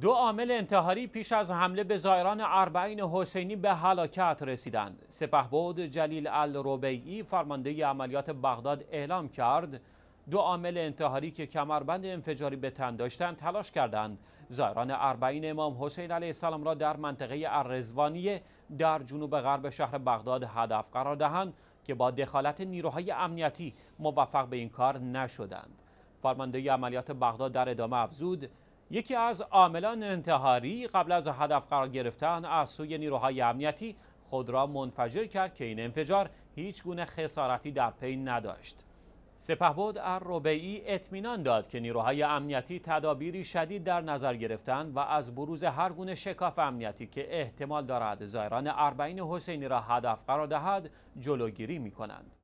دو عامل انتحاری پیش از حمله به زائران اربعین حسینی به هلاکت رسیدند. سپهبد جلیل الروبیعی فرمانده عملیات بغداد اعلام کرد دو عامل انتحاری که کمربند انفجاری به تن داشتند تلاش کردند زایران اربعین امام حسین علیه السلام را در منطقه الرزوانیه در جنوب غرب شهر بغداد هدف قرار دهند که با دخالت نیروهای امنیتی موفق به این کار نشدند فرمانده عملیات بغداد در ادامه افزود یکی از عاملان انتحاری قبل از هدف قرار گرفتن از سوی نیروهای امنیتی خود را منفجر کرد که این انفجار هیچ گونه خسارتی در پی نداشت. سپهبد الربعی اطمینان داد که نیروهای امنیتی تدابیری شدید در نظر گرفتن و از بروز هر گونه شکاف امنیتی که احتمال دارد زایران اربعین حسینی را هدف قرار دهد جلوگیری می کنند.